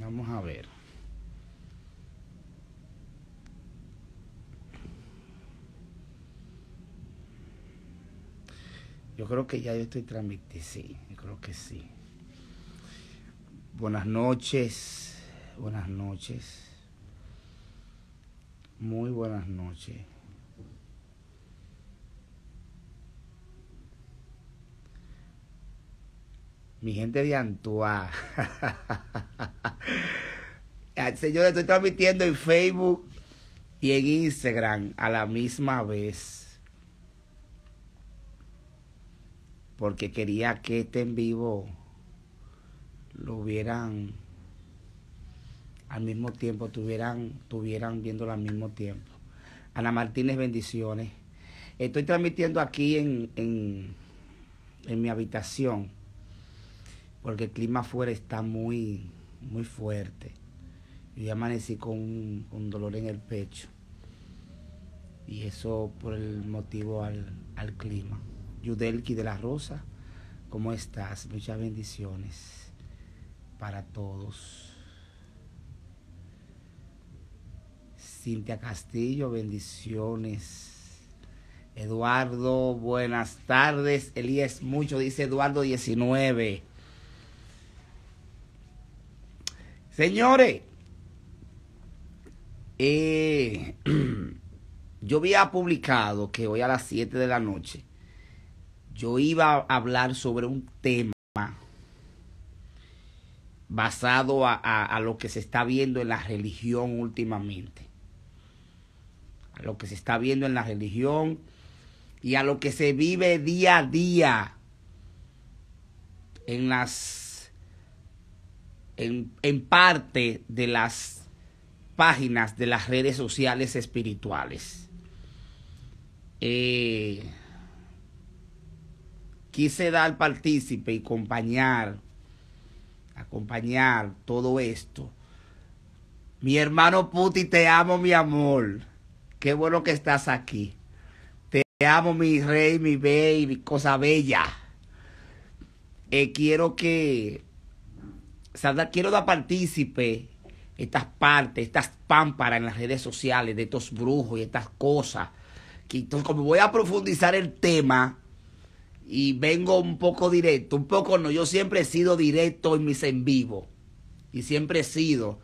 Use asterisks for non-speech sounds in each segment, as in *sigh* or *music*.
Vamos a ver. Yo creo que ya yo estoy transmitiendo. Sí, yo creo que sí. Buenas noches. Buenas noches. Muy buenas noches. mi gente de Antoá... *laughs* Ah, señores, estoy transmitiendo en Facebook y en Instagram a la misma vez. Porque quería que este en vivo lo vieran al mismo tiempo, tuvieran, tuvieran viéndolo al mismo tiempo. Ana Martínez, bendiciones. Estoy transmitiendo aquí en, en, en mi habitación porque el clima afuera está muy, muy fuerte. Yo ya amanecí con un, dolor en el pecho y eso por el motivo al, al clima. Yudelki de la Rosa, ¿cómo estás? Muchas bendiciones para todos. Cintia Castillo, bendiciones. Eduardo, buenas tardes. Elías Mucho dice Eduardo 19. Señores, eh, *clears throat* yo había publicado que hoy a las 7 de la noche yo iba a hablar sobre un tema basado a, lo que se está viendo en la religión últimamente. A lo que se está viendo en la religión y a lo que se vive día a día en las en, parte de las páginas de las redes sociales espirituales. Eh, quise dar partícipe y acompañar, acompañar todo esto. Mi hermano Puti, te amo, mi amor. Qué bueno que estás aquí. Te amo, mi rey, mi baby, cosa bella. Eh, quiero que quiero dar partícipe estas partes, estas pámparas en las redes sociales de estos brujos y estas cosas. como voy a profundizar el tema y vengo un poco directo, un poco no, yo siempre he sido directo en mis en vivo y siempre he sido.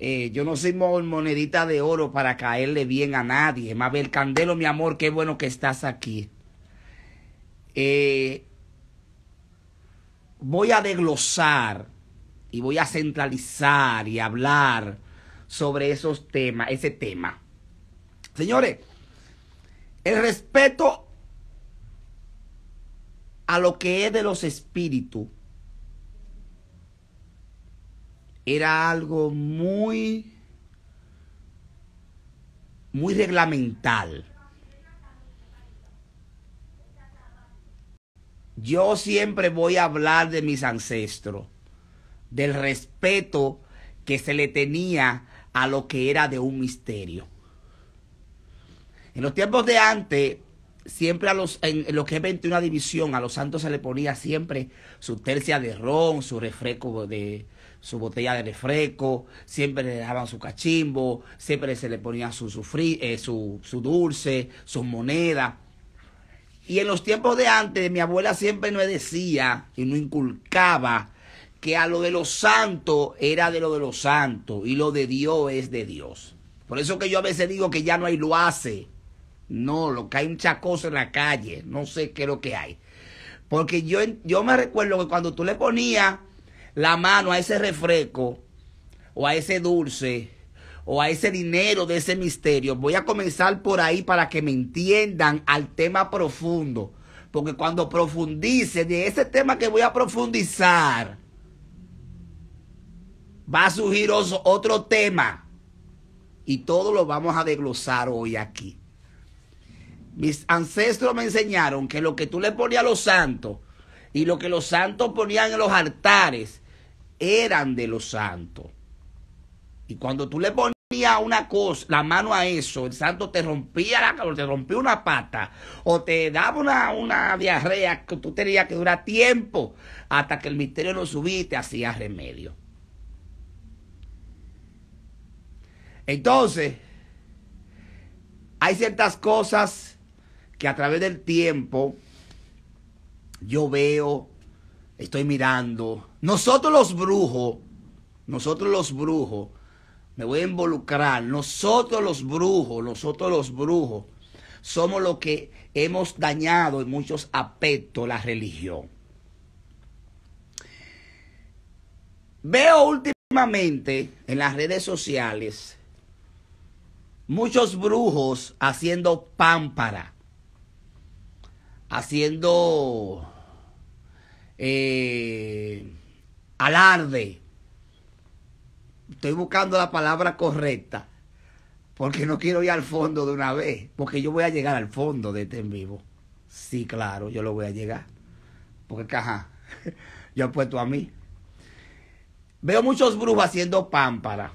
Eh, yo no soy monedita de oro para caerle bien a nadie. Mabel Candelo, mi amor, qué bueno que estás aquí. Eh, voy a desglosar y voy a centralizar y hablar sobre esos temas, ese tema. Señores, el respeto a lo que es de los espíritus era algo muy muy reglamental. Yo siempre voy a hablar de mis ancestros del respeto que se le tenía a lo que era de un misterio. En los tiempos de antes, siempre a los, en, lo que es 21 división, a los santos se le ponía siempre su tercia de ron, su refresco de, su botella de refresco, siempre le daban su cachimbo, siempre se le ponía su, su, eh, su, su dulce, sus monedas. Y en los tiempos de antes, mi abuela siempre nos decía y no inculcaba que a lo de los santos era de lo de los santos y lo de Dios es de Dios. Por eso que yo a veces digo que ya no hay lo hace. No, lo que hay un chacoso en la calle, no sé qué es lo que hay. Porque yo, yo me recuerdo que cuando tú le ponías la mano a ese refresco o a ese dulce o a ese dinero de ese misterio, voy a comenzar por ahí para que me entiendan al tema profundo. Porque cuando profundice de ese tema que voy a profundizar, va a surgir otro tema y todo lo vamos a desglosar hoy aquí. Mis ancestros me enseñaron que lo que tú le ponías a los santos y lo que los santos ponían en los altares eran de los santos. Y cuando tú le ponías una cosa, la mano a eso, el santo te rompía la o te rompía una pata o te daba una, diarrea que tú tenías que durar tiempo hasta que el misterio no subiste, hacía remedio. Entonces, hay ciertas cosas que a través del tiempo yo veo, estoy mirando. Nosotros los brujos, nosotros los brujos, me voy a involucrar, nosotros los brujos, nosotros los brujos, somos los que hemos dañado en muchos aspectos la religión. Veo últimamente en las redes sociales muchos brujos haciendo pámpara, haciendo eh, alarde. Estoy buscando la palabra correcta porque no quiero ir al fondo de una vez, porque yo voy a llegar al fondo de este en vivo. Sí, claro, yo lo voy a llegar. Porque, caja, *laughs* yo apuesto a mí. Veo muchos brujos haciendo pámpara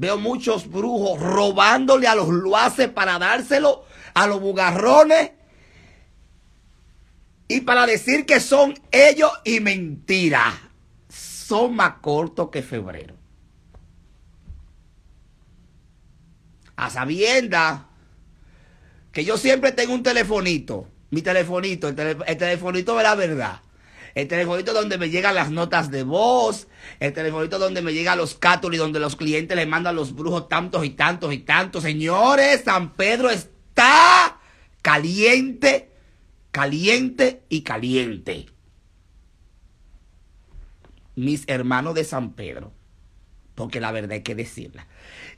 Veo muchos brujos robándole a los luaces para dárselo a los bugarrones y para decir que son ellos y mentira. Son más cortos que febrero. A sabienda que yo siempre tengo un telefonito. Mi telefonito, el telefonito de la verdad el telefonito donde me llegan las notas de voz, el telefonito donde me llegan los cátulos y donde los clientes le mandan los brujos tantos y tantos y tantos. Señores, San Pedro está caliente, caliente y caliente. Mis hermanos de San Pedro, porque la verdad hay que decirla.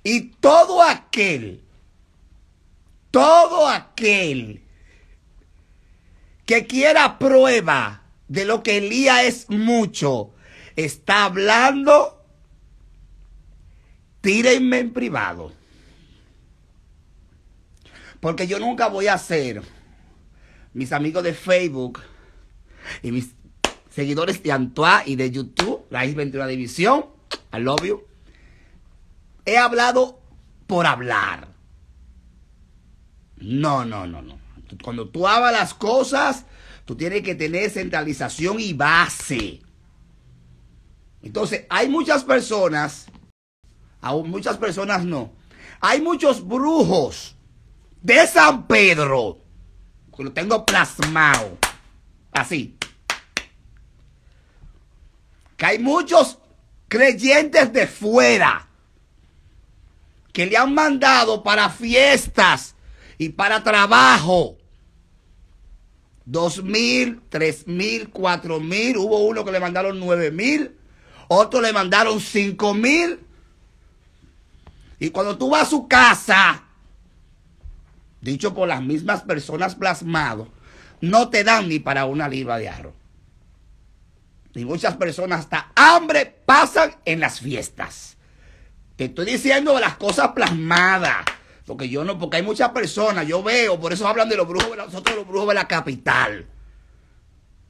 Y todo aquel, todo aquel que quiera prueba de lo que Elías es mucho. Está hablando, tírenme en privado. Porque yo nunca voy a hacer mis amigos de Facebook y mis seguidores de Antoine y de YouTube, Raíz 21 División, I love you. He hablado por hablar. No, no, no, no. Cuando tú hablas las cosas, Tú tienes que tener centralización y base. Entonces, hay muchas personas, aún muchas personas no, hay muchos brujos de San Pedro, que lo tengo plasmado, así. Que hay muchos creyentes de fuera que le han mandado para fiestas y para trabajo dos mil, tres mil, cuatro mil. Hubo uno que le mandaron nueve mil, otro le mandaron cinco mil. Y cuando tú vas a su casa, dicho por las mismas personas plasmado, no te dan ni para una libra de arroz. Y muchas personas hasta hambre pasan en las fiestas. Te estoy diciendo las cosas plasmadas. Porque yo no, porque hay muchas personas, yo veo, por eso hablan de los brujos, nosotros los brujos de la capital.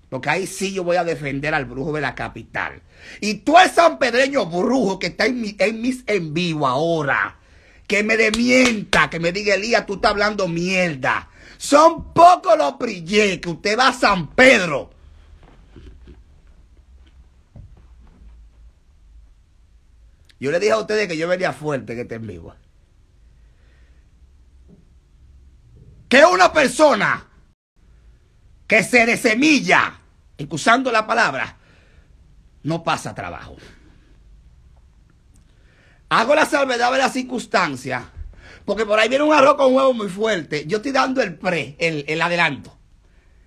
Porque ahí sí yo voy a defender al brujo de la capital. Y tú el sanpedreño brujo que está en, mis en vivo ahora, que me demienta, que me diga Elías, tú estás hablando mierda. Son pocos los brillé que usted va a San Pedro. Yo le dije a ustedes que yo venía fuerte que te este en vivo. que una persona que se desemilla, excusando la palabra, no pasa trabajo. Hago la salvedad de las circunstancias, porque por ahí viene un arroz con huevo muy fuerte. Yo estoy dando el pre, el, adelanto,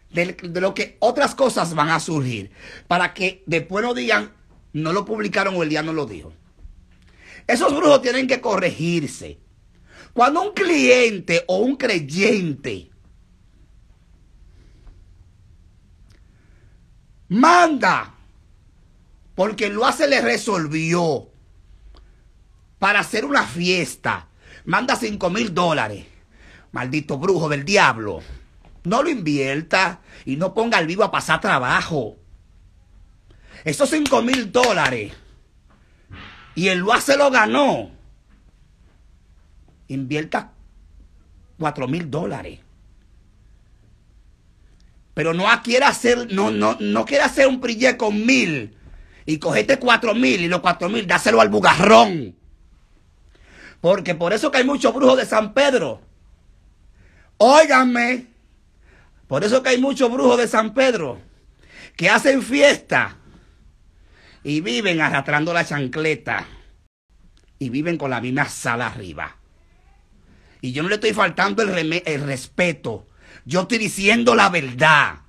de, de lo que otras cosas van a surgir, para que después no digan, no lo publicaron o el día no lo dijo. Esos brujos tienen que corregirse. Cuando un cliente o un creyente manda, porque lo hace le resolvió, para hacer una fiesta, manda 5 mil dólares. Maldito brujo del diablo. No lo invierta y no ponga al vivo a pasar trabajo. Esos 5 mil dólares. Y el lo hace lo ganó. Invierta 4 mil dólares. Pero no quiera hacer, no, no, no quiera hacer un prillé con mil. Y cogete cuatro mil y los cuatro mil, dáselo al bugarrón. Porque por eso que hay muchos brujos de San Pedro. Óiganme. Por eso que hay muchos brujos de San Pedro que hacen fiesta y viven arrastrando la chancleta y viven con la misma sala arriba. Y yo no le estoy faltando el, respeto. Yo estoy diciendo la verdad.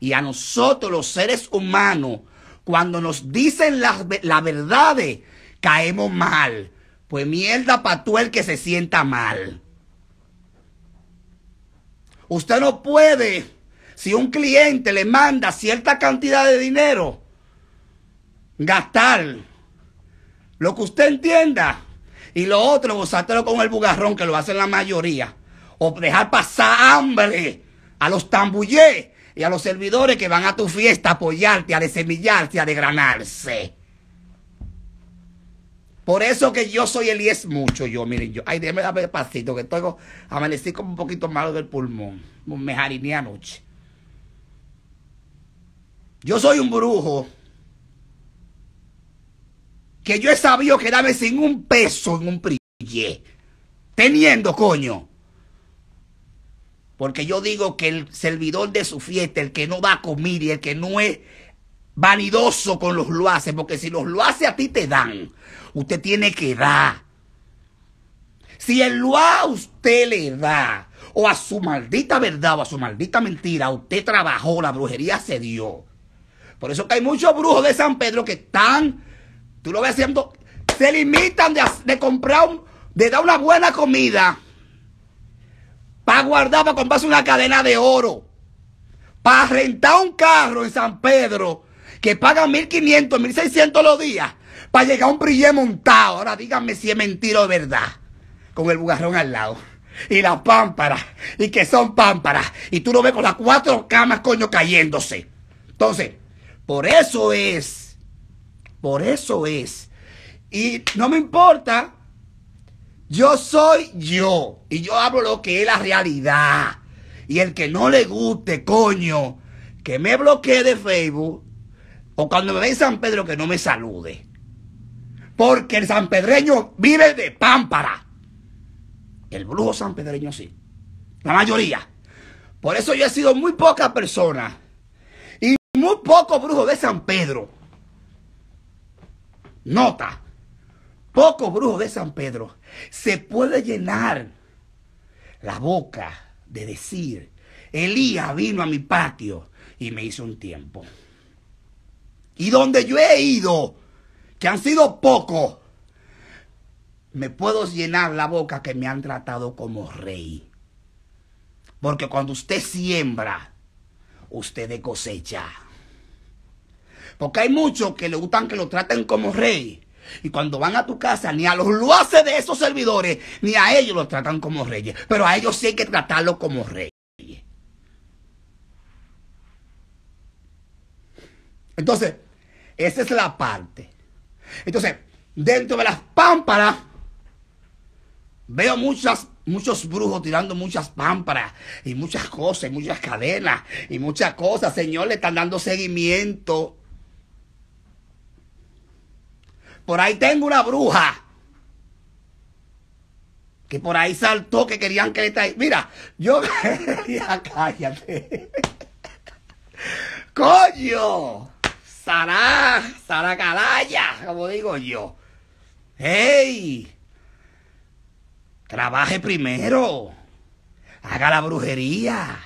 Y a nosotros los seres humanos, cuando nos dicen las la verdades, caemos mal. Pues mierda para tú el que se sienta mal. Usted no puede, si un cliente le manda cierta cantidad de dinero, gastar lo que usted entienda y lo otro, usártelo con el bugarrón, que lo hacen la mayoría. O dejar pasar hambre a los tambullés y a los servidores que van a tu fiesta a apoyarte, a desemillarte, a degranarse. Por eso que yo soy el es mucho, yo, miren, yo, ay, déjeme darme pasito, que estoy, amanecí como un poquito malo del pulmón, me jariné anoche. Yo soy un brujo que yo he sabido quedarme sin un peso en un prille. Teniendo, coño. Porque yo digo que el servidor de su fiesta, el que no va a comer y el que no es vanidoso con los lo porque si los lo a ti te dan, usted tiene que dar. Si el lo a usted le da, o a su maldita verdad o a su maldita mentira, usted trabajó, la brujería se dio. Por eso que hay muchos brujos de San Pedro que están Tú lo ves haciendo, se limitan de, comprar, de dar una buena comida para guardar, para comprarse una cadena de oro, para rentar un carro en San Pedro que pagan 1.500, 1.600 los días, para llegar a un brillé montado. Ahora díganme si es mentira o verdad, con el bugarrón al lado. Y las pámparas, y que son pámparas, y tú lo ves con las cuatro camas, coño, cayéndose. Entonces, por eso es por eso es. Y no me importa. Yo soy yo. Y yo hablo lo que es la realidad. Y el que no le guste, coño, que me bloquee de Facebook. O cuando me ve en San Pedro, que no me salude. Porque el sanpedreño vive de pámpara. El brujo sanpedreño sí. La mayoría. Por eso yo he sido muy poca persona. Y muy poco brujo de San Pedro. Nota, poco brujo de San Pedro se puede llenar la boca de decir, Elías vino a mi patio y me hizo un tiempo. Y donde yo he ido, que han sido pocos, me puedo llenar la boca que me han tratado como rey. Porque cuando usted siembra, usted cosecha. Porque hay muchos que le gustan que lo traten como rey. Y cuando van a tu casa, ni a los luaces de esos servidores, ni a ellos los tratan como reyes. Pero a ellos sí hay que tratarlo como reyes. Entonces, esa es la parte. Entonces, dentro de las pámparas, veo muchas, muchos brujos tirando muchas pámparas y muchas cosas, y muchas cadenas y muchas cosas. Señor, le están dando seguimiento Por ahí tengo una bruja. Que por ahí saltó que querían que le Mira, yo *laughs* cállate. ¡Coño! Sará, Sará Calaya, como digo yo. ¡Ey! Trabaje primero. Haga la brujería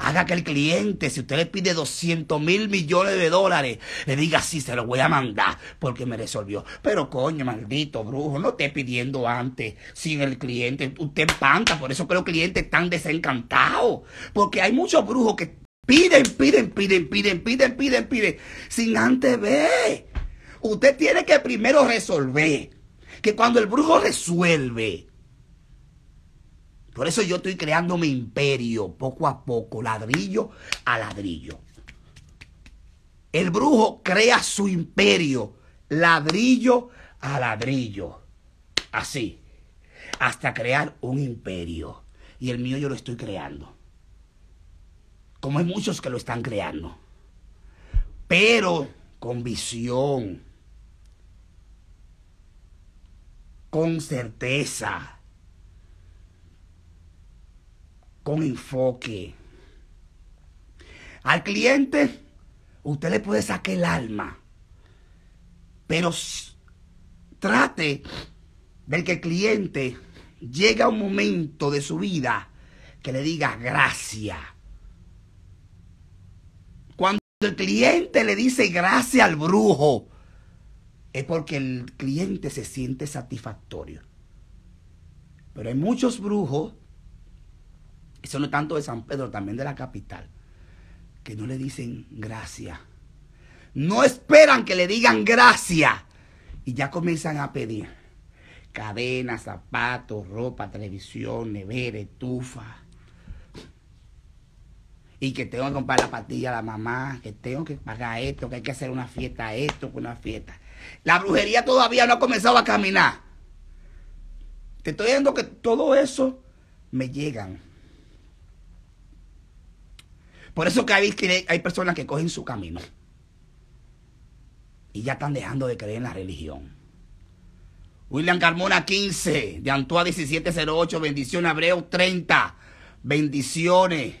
haga que el cliente, si usted le pide 200 mil millones de dólares, le diga, sí, se lo voy a mandar porque me resolvió. Pero coño, maldito brujo, no esté pidiendo antes sin el cliente. Usted empanta, por eso que los clientes están desencantados. Porque hay muchos brujos que piden, piden, piden, piden, piden, piden, piden, sin antes ver. Usted tiene que primero resolver. Que cuando el brujo resuelve, por eso yo estoy creando mi imperio poco a poco, ladrillo a ladrillo. El brujo crea su imperio ladrillo a ladrillo. Así. Hasta crear un imperio. Y el mío yo lo estoy creando. Como hay muchos que lo están creando. Pero con visión. Con certeza con enfoque. Al cliente, usted le puede sacar el alma, pero trate de que el cliente llegue a un momento de su vida que le diga gracias. Cuando el cliente le dice gracias al brujo, es porque el cliente se siente satisfactorio. Pero hay muchos brujos eso no es tanto de San Pedro, también de la capital, que no le dicen gracias. No esperan que le digan gracias. Y ya comienzan a pedir cadenas, zapatos, ropa, televisión, nevera, estufa. Y que tengo que comprar la pastilla a la mamá, que tengo que pagar esto, que hay que hacer una fiesta, esto, una fiesta. La brujería todavía no ha comenzado a caminar. Te estoy viendo que todo eso me llegan por eso que hay, personas que cogen su camino y ya están dejando de creer en la religión. William Carmona 15, de Antoa 1708, bendición Abreu, 30, bendiciones.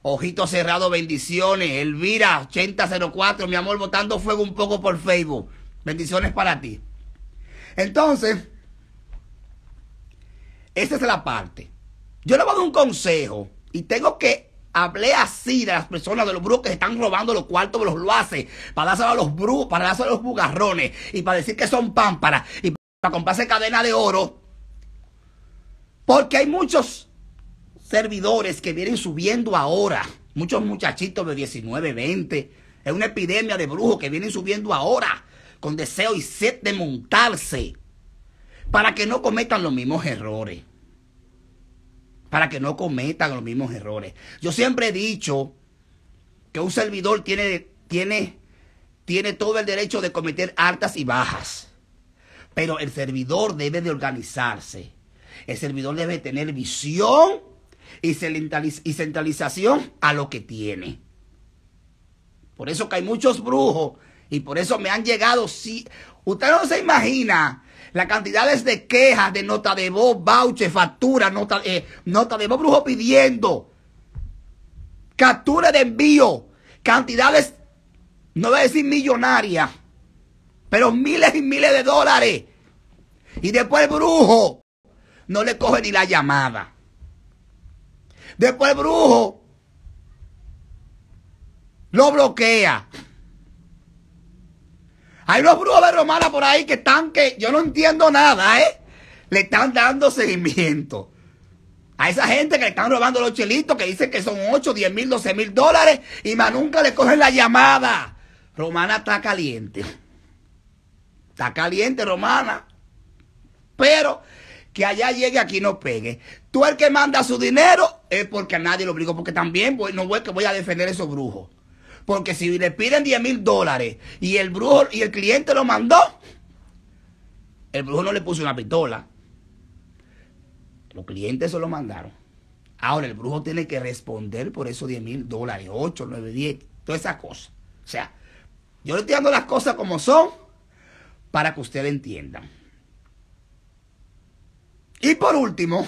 Ojito cerrado, bendiciones. Elvira 8004, mi amor, botando fuego un poco por Facebook. Bendiciones para ti. Entonces, esta es la parte. Yo le voy a dar un consejo y tengo que Hablé así de las personas, de los brujos que están robando los cuartos de los hace para dárselo a los brujos, para darse a los bugarrones, y para decir que son pámparas, y para comprarse cadena de oro. Porque hay muchos servidores que vienen subiendo ahora, muchos muchachitos de 19, 20. Es una epidemia de brujos que vienen subiendo ahora, con deseo y sed de montarse, para que no cometan los mismos errores para que no cometan los mismos errores. Yo siempre he dicho que un servidor tiene, tiene, tiene todo el derecho de cometer altas y bajas, pero el servidor debe de organizarse. El servidor debe tener visión y centralización a lo que tiene. Por eso que hay muchos brujos y por eso me han llegado. Si, usted no se imagina las cantidades de quejas, de nota de voz, voucher, factura, nota, eh, nota de voz, brujo pidiendo, captura de envío, cantidades, no voy a decir millonarias, pero miles y miles de dólares. Y después el brujo no le coge ni la llamada. Después el brujo lo bloquea. Hay unos brujos de Romana por ahí que están que yo no entiendo nada, ¿eh? Le están dando seguimiento. A esa gente que le están robando los chelitos, que dicen que son 8, 10 mil, 12 mil dólares, y más nunca le cogen la llamada. Romana está caliente. Está caliente, Romana. Pero que allá llegue, aquí no pegue. Tú el que manda su dinero es porque a nadie lo obligó, porque también voy, no voy, que voy a defender esos brujos. Porque si le piden 10 mil dólares y el brujo y el cliente lo mandó, el brujo no le puso una pistola. Los clientes se lo mandaron. Ahora el brujo tiene que responder por esos 10 mil dólares, 8, 9, 10, todas esas cosas. O sea, yo le estoy dando las cosas como son para que ustedes entiendan. Y por último,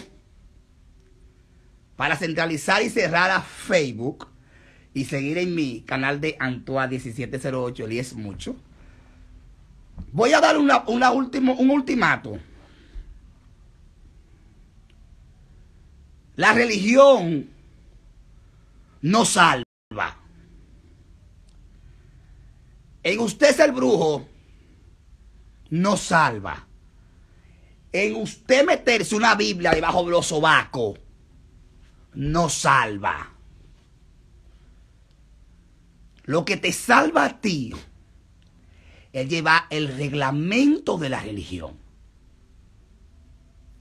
para centralizar y cerrar a Facebook, y seguir en mi canal de Antoine 1708, el es mucho. Voy a dar una, un ultimato. La religión no salva. En usted ser brujo no salva. En usted meterse una Biblia debajo de los no salva. Lo que te salva a ti él lleva el reglamento de la religión.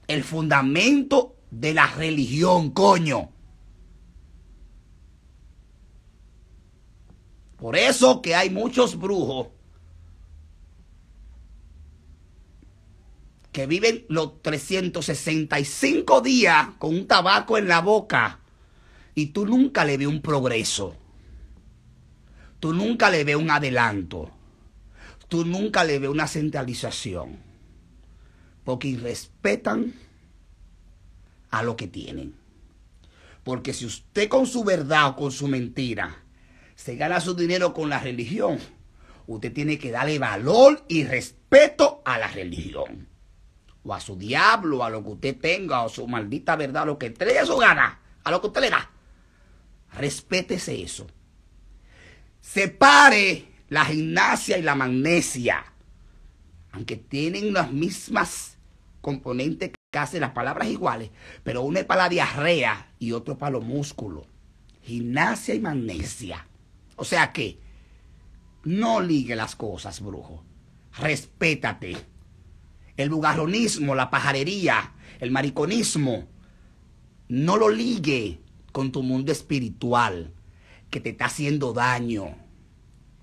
El fundamento de la religión, coño. Por eso que hay muchos brujos que viven los 365 días con un tabaco en la boca y tú nunca le ves un progreso tú nunca le ves un adelanto, tú nunca le ves una centralización, porque respetan a lo que tienen. Porque si usted con su verdad o con su mentira se gana su dinero con la religión, usted tiene que darle valor y respeto a la religión. O a su diablo, a lo que usted tenga, o su maldita verdad, a lo que entregue su gana, a lo que usted le da. Respétese eso separe la gimnasia y la magnesia, aunque tienen las mismas componentes que casi las palabras iguales, pero uno es para la diarrea y otro para los músculos. Gimnasia y magnesia. O sea que no ligue las cosas, brujo. Respétate. El bugarronismo, la pajarería, el mariconismo, no lo ligue con tu mundo espiritual que te está haciendo daño.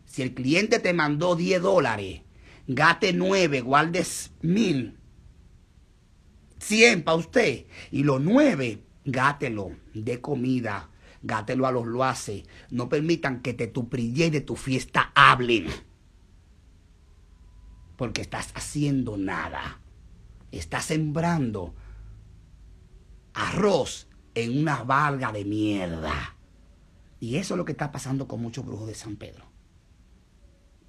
Si el cliente te mandó 10 dólares, gate 9, guardes 1000, 100 para usted. Y los 9, gátelo de comida, gátelo a los loaces. No permitan que te tu de tu fiesta hablen. Porque estás haciendo nada. Estás sembrando arroz en una valga de mierda. Y eso es lo que está pasando con muchos brujos de San Pedro.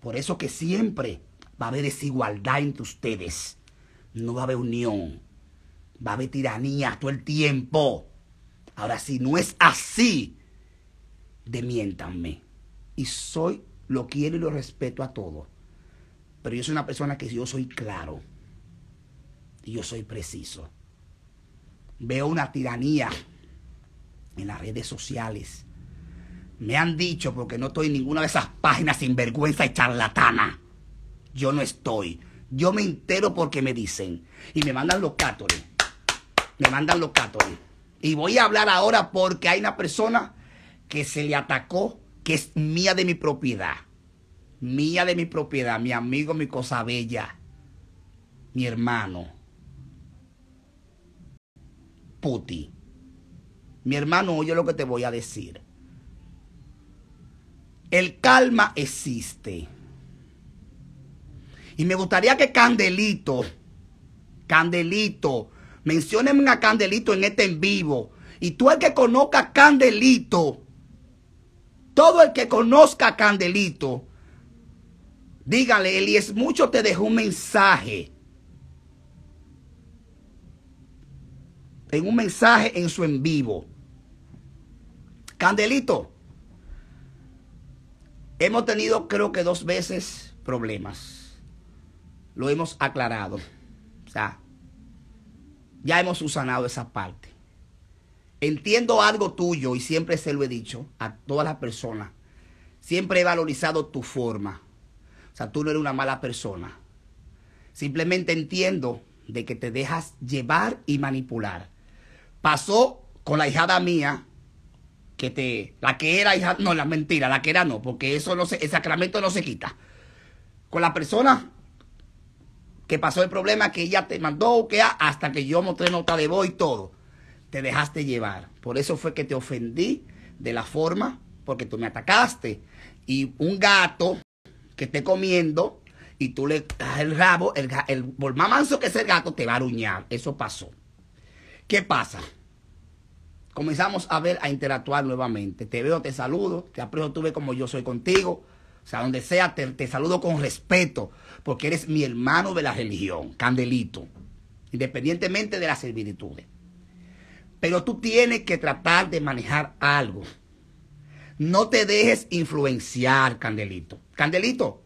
Por eso que siempre va a haber desigualdad entre ustedes. No va a haber unión. Va a haber tiranía todo el tiempo. Ahora, si no es así, demiéntanme. Y soy, lo quiero y lo respeto a todos. Pero yo soy una persona que yo soy claro. Y yo soy preciso. Veo una tiranía en las redes sociales me han dicho, porque no estoy en ninguna de esas páginas sinvergüenza y charlatana. Yo no estoy. Yo me entero porque me dicen. Y me mandan los cátoles. Me mandan los cátoles. Y voy a hablar ahora porque hay una persona que se le atacó, que es mía de mi propiedad. Mía de mi propiedad. Mi amigo, mi cosa bella. Mi hermano. Puti. Mi hermano, oye lo que te voy a decir. El calma existe. Y me gustaría que Candelito, Candelito, mencionen a Candelito en este en vivo. Y tú el que conozca Candelito, todo el que conozca Candelito, dígale, es Mucho te dejo un mensaje. En un mensaje en su en vivo. Candelito, Hemos tenido creo que dos veces problemas. Lo hemos aclarado. O sea, ya hemos usanado esa parte. Entiendo algo tuyo y siempre se lo he dicho a todas las personas. Siempre he valorizado tu forma. O sea, tú no eres una mala persona. Simplemente entiendo de que te dejas llevar y manipular. Pasó con la hijada mía que te, la que era, hija, no, la mentira, la que era no, porque eso no se, el sacramento no se quita. Con la persona que pasó el problema que ella te mandó, que hasta que yo mostré nota de voz y todo, te dejaste llevar. Por eso fue que te ofendí de la forma, porque tú me atacaste. Y un gato que esté comiendo y tú le das el rabo, el, el, por más manso que es el gato, te va a aruñar. Eso pasó. ¿Qué pasa? comenzamos a ver, a interactuar nuevamente. Te veo, te saludo, te aprecio, tú ves como yo soy contigo. O sea, donde sea, te, te saludo con respeto, porque eres mi hermano de la religión, candelito, independientemente de las servidumbres. Pero tú tienes que tratar de manejar algo. No te dejes influenciar, Candelito. Candelito,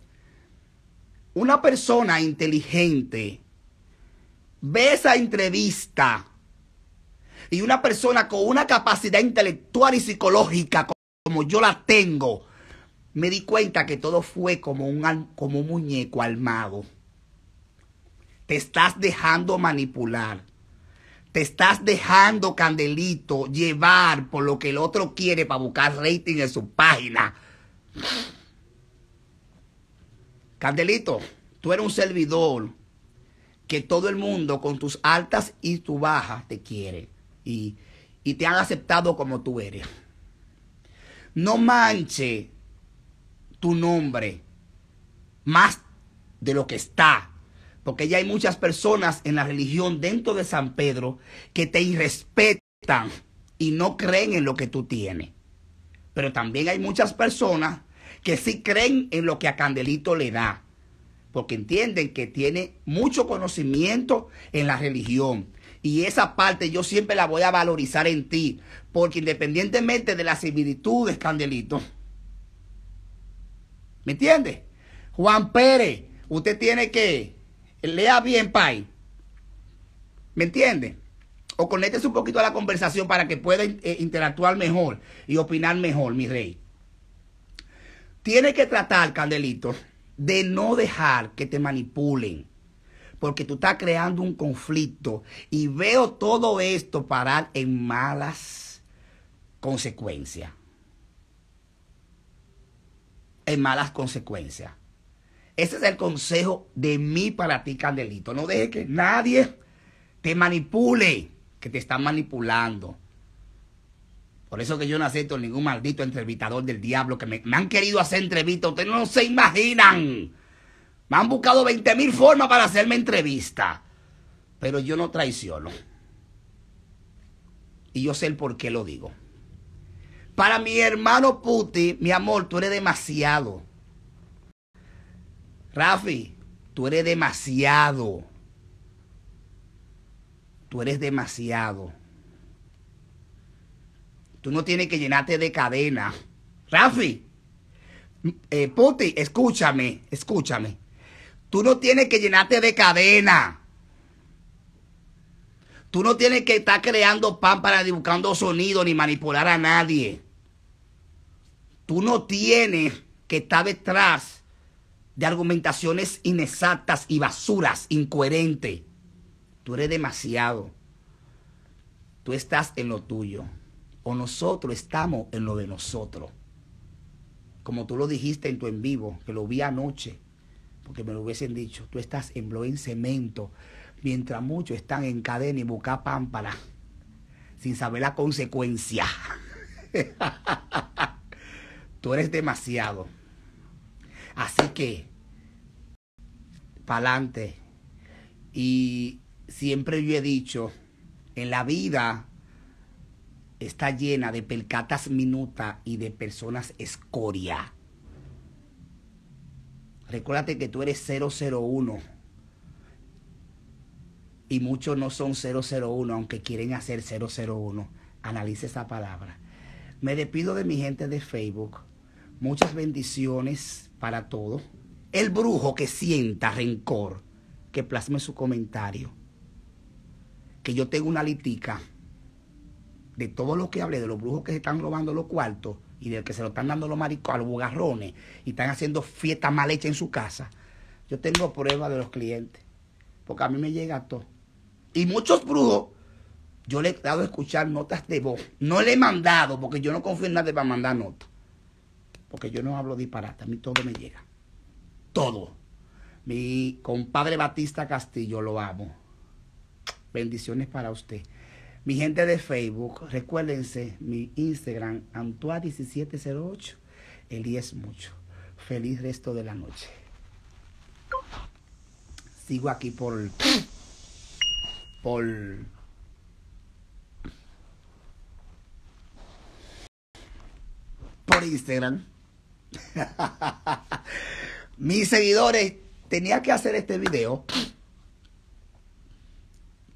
una persona inteligente ve esa entrevista y una persona con una capacidad intelectual y psicológica como yo la tengo, me di cuenta que todo fue como un, como al muñeco armado. Te estás dejando manipular. Te estás dejando, Candelito, llevar por lo que el otro quiere para buscar rating en su página. Candelito, tú eres un servidor que todo el mundo con tus altas y tus bajas te quiere y, te han aceptado como tú eres. No manche tu nombre más de lo que está. Porque ya hay muchas personas en la religión dentro de San Pedro que te irrespetan y no creen en lo que tú tienes. Pero también hay muchas personas que sí creen en lo que a Candelito le da. Porque entienden que tiene mucho conocimiento en la religión y esa parte yo siempre la voy a valorizar en ti, porque independientemente de las similitudes, Candelito. ¿Me entiendes? Juan Pérez, usted tiene que lea bien, Pai. ¿Me entiende? O conéctese un poquito a la conversación para que pueda eh, interactuar mejor y opinar mejor, mi rey. Tiene que tratar, Candelito, de no dejar que te manipulen porque tú estás creando un conflicto y veo todo esto parar en malas consecuencias. En malas consecuencias. Ese es el consejo de mí para ti, Candelito. No dejes que nadie te manipule, que te están manipulando. Por eso que yo no acepto ningún maldito entrevistador del diablo que me, han querido hacer entrevista. Ustedes no se imaginan me han buscado 20 mil formas para hacerme entrevista. Pero yo no traiciono. Y yo sé el por qué lo digo. Para mi hermano Puti, mi amor, tú eres demasiado. Rafi, tú eres demasiado. Tú eres demasiado. Tú no tienes que llenarte de cadena. Rafi, eh, Puti, escúchame, escúchame. Tú no tienes que llenarte de cadena. Tú no tienes que estar creando pan para ni sonido ni manipular a nadie. Tú no tienes que estar detrás de argumentaciones inexactas y basuras, incoherentes. Tú eres demasiado. Tú estás en lo tuyo. O nosotros estamos en lo de nosotros. Como tú lo dijiste en tu en vivo, que lo vi anoche porque me lo hubiesen dicho. Tú estás en en cemento, mientras muchos están en cadena y boca pámpara, sin saber la consecuencia. *laughs* Tú eres demasiado. Así que, pa'lante. Y siempre yo he dicho, en la vida está llena de pelcatas minuta y de personas escoria. Recuérdate que tú eres 001. Y muchos no son 001, aunque quieren hacer 001. Analice esa palabra. Me despido de mi gente de Facebook. Muchas bendiciones para todos. El brujo que sienta rencor, que plasme su comentario. Que yo tengo una litica de todo lo que hablé, de los brujos que se están robando los cuartos y del que se lo están dando los maricos a los bugarrones y están haciendo fiesta mal hecha en su casa, yo tengo pruebas de los clientes. Porque a mí me llega todo. Y muchos brujos, yo le he dado a escuchar notas de voz. No le he mandado, porque yo no confío en nadie para mandar notas. Porque yo no hablo disparate, a mí todo me llega. Todo. Mi compadre Batista Castillo, lo amo. Bendiciones para usted. Mi gente de Facebook, recuérdense mi Instagram, antoa 1708 Elías es mucho. Feliz resto de la noche. Sigo aquí por. por. por Instagram. *laughs* Mis seguidores, tenía que hacer este video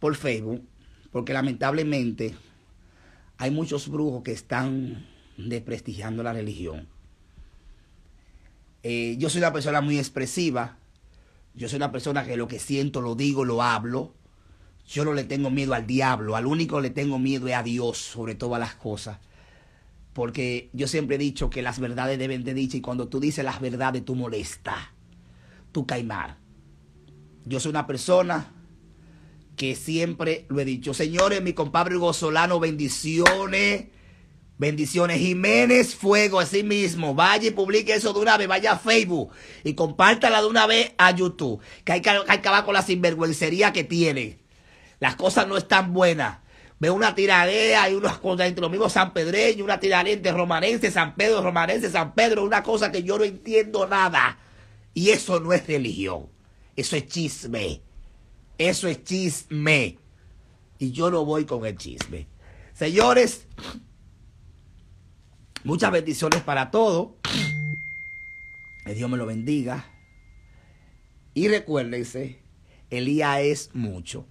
por Facebook porque lamentablemente hay muchos brujos que están desprestigiando la religión. Eh, yo soy una persona muy expresiva. Yo soy una persona que lo que siento lo digo, lo hablo. Yo no le tengo miedo al diablo. Al único que le tengo miedo es a Dios sobre todas las cosas. Porque yo siempre he dicho que las verdades deben de dicha y cuando tú dices las verdades tú molestas. Tú caimar. Yo soy una persona que siempre lo he dicho. Señores, mi compadre Hugo Solano, bendiciones. Bendiciones. Jiménez Fuego, así mismo. Vaya y publique eso de una vez. Vaya a Facebook y compártala de una vez a YouTube. Que hay que, hay acabar con la sinvergüencería que tiene. Las cosas no están buenas. ve una tiradea y unas cosas entre los mismos sanpedreños, una tiradea entre romanense, San Pedro, romanense, San Pedro. Una cosa que yo no entiendo nada. Y eso no es religión. Eso es chisme. Eso es chisme. Y yo no voy con el chisme. Señores, muchas bendiciones para todos. Que Dios me lo bendiga. Y recuérdense, el día es mucho.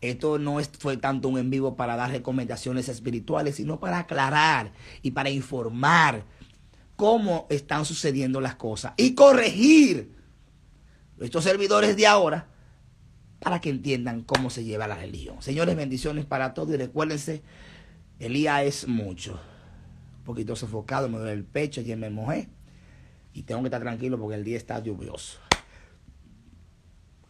Esto no es, fue tanto un en vivo para dar recomendaciones espirituales, sino para aclarar y para informar cómo están sucediendo las cosas y corregir. Estos servidores de ahora para que entiendan cómo se lleva la religión. Señores, bendiciones para todos y recuérdense, Elías es mucho. Un poquito sofocado, me duele el pecho, ayer me mojé y tengo que estar tranquilo porque el día está lluvioso.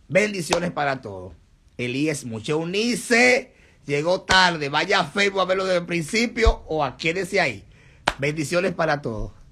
Bendiciones para todos. Elías Mucho Unice llegó tarde. Vaya a Facebook a verlo desde el principio o quédese ahí. Bendiciones para todos.